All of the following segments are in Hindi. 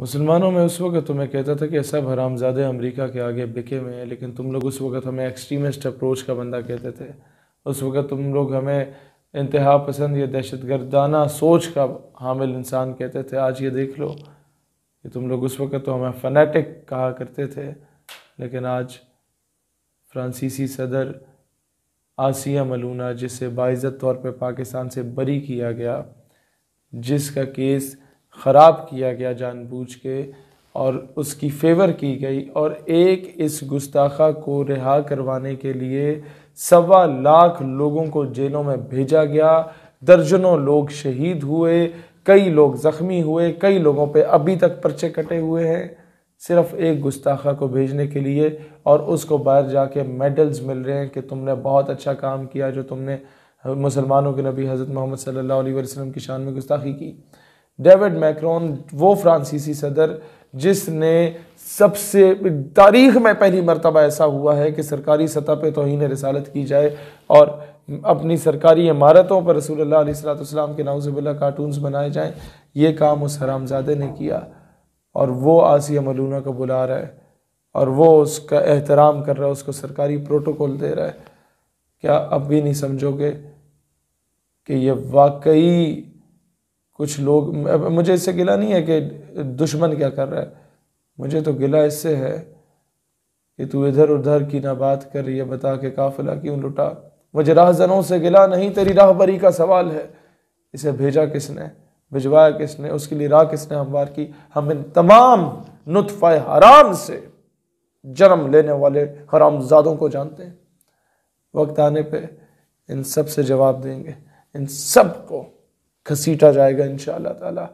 मुसलमानों में उस वक्त तो मैं कहता था कि सब हरामजादे अमेरिका के आगे बिके हुए हैं लेकिन तुम लोग उस वक्त हमें एक्सट्रीमिस्ट अप्रोच का बंदा कहते थे उस वक्त तुम लोग हमें इंतहा पसंद या दहशत गर्दाना सोच का हामिल इंसान कहते थे आज ये देख लो कि तुम लोग उस वक्त तो हमें फनेटिक कहा करते थे लेकिन आज फ्रांसीसी सदर आसिया मलूना जिसे बाइज़त तौर पर पाकिस्तान से बरी किया गया जिसका केस ख़राब किया गया जानबूझ के और उसकी फेवर की गई और एक इस गुस्ताखा को रिहा करवाने के लिए सवा लाख लोगों को जेलों में भेजा गया दर्जनों लोग शहीद हुए कई लोग ज़ख्मी हुए कई लोगों पे अभी तक पर्चे कटे हुए हैं सिर्फ एक गुस्ताखा को भेजने के लिए और उसको बाहर जाके मेडल्स मिल रहे हैं कि तुमने बहुत अच्छा काम किया जो तुमने मुसलमानों के नबी हज़रत मोहम्मद सल्लल्लाहु अलैहि वसल्लम की शान में गुस्ताखी की डेविड मैक्रोन वो फ्रांसीसी सदर जिसने सबसे तारीख में पहली मरतबा ऐसा हुआ है कि सरकारी सतह पर तोहन रसालत की जाए और अपनी सरकारी इमारतों पर रसूल अलैहि के नाउज़बिल्ला कार्टून्स बनाए जाएँ ये काम उस हरामजादे ने किया और वो आसिया मलूना को बुला रहा है और वो उसका एहतराम कर रहा है उसको सरकारी प्रोटोकॉल दे रहा है क्या अब भी नहीं समझोगे कि ये वाकई कुछ लोग मुझे इससे गिला नहीं है कि दुश्मन क्या कर रहा है मुझे तो गिला इससे है कि तू इधर उधर की ना बात कर रही है बता के काफिला क्यों लुटा मुझे राहजनों से गिला नहीं तेरी राहबरी का सवाल है इसे भेजा किसने भिजवाया किसने उसके लिए राह किसने हमवार की हम इन तमाम नुतफा हराम से जन्म लेने वाले हरामजादों को जानते हैं वक्त आने पे इन सब से जवाब देंगे इन सब को घसीटा जाएगा इन ताला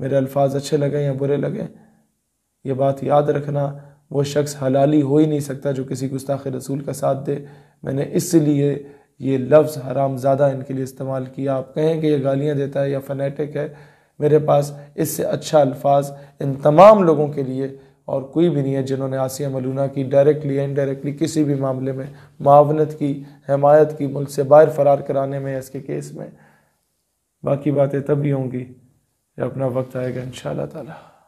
मेरे अल्फाज अच्छे लगें या बुरे लगें ये बात याद रखना वो शख्स हलाली हो ही नहीं सकता जो किसी गुस्ताख रसूल का साथ दे मैंने इसलिए ये लफ्ज़ हराम ज़्यादा इनके लिए इस्तेमाल किया आप कहें कि यह गालियाँ देता है या फनेटिक है मेरे पास इससे अच्छा अल्फाज इन तमाम लोगों के लिए और कोई भी नहीं है जिन्होंने आसिया मलूना की डायरेक्टली या इनडायरेक्टली किसी भी मामले में मावनत की हमायत की मुल्क से बाहर फरार कराने में इसके केस में बाकी बातें तभी होंगी जब अपना वक्त आएगा इन शाह